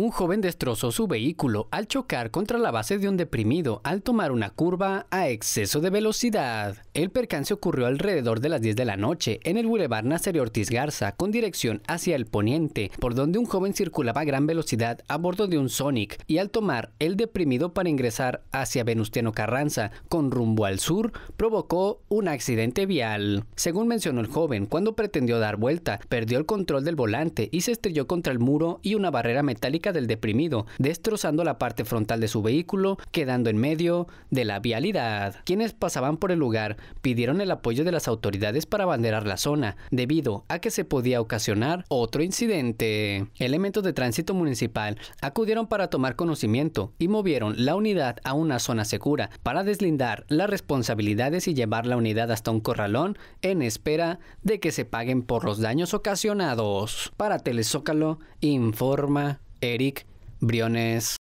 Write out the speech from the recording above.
Un joven destrozó su vehículo al chocar contra la base de un deprimido al tomar una curva a exceso de velocidad. El percance ocurrió alrededor de las 10 de la noche en el Boulevard Nazario Ortiz Garza con dirección hacia el poniente, por donde un joven circulaba a gran velocidad a bordo de un Sonic y al tomar el deprimido para ingresar hacia Venustiano Carranza con rumbo al sur provocó un accidente vial. Según mencionó el joven, cuando pretendió dar vuelta, perdió el control del volante y se estrelló contra el muro y una barrera metálica del deprimido, destrozando la parte frontal de su vehículo, quedando en medio de la vialidad. Quienes pasaban por el lugar pidieron el apoyo de las autoridades para abanderar la zona, debido a que se podía ocasionar otro incidente. Elementos de tránsito municipal acudieron para tomar conocimiento y movieron la unidad a una zona segura para deslindar las responsabilidades y llevar la unidad hasta un corralón en espera de que se paguen por los daños ocasionados. Para Telezócalo, informa Eric Briones.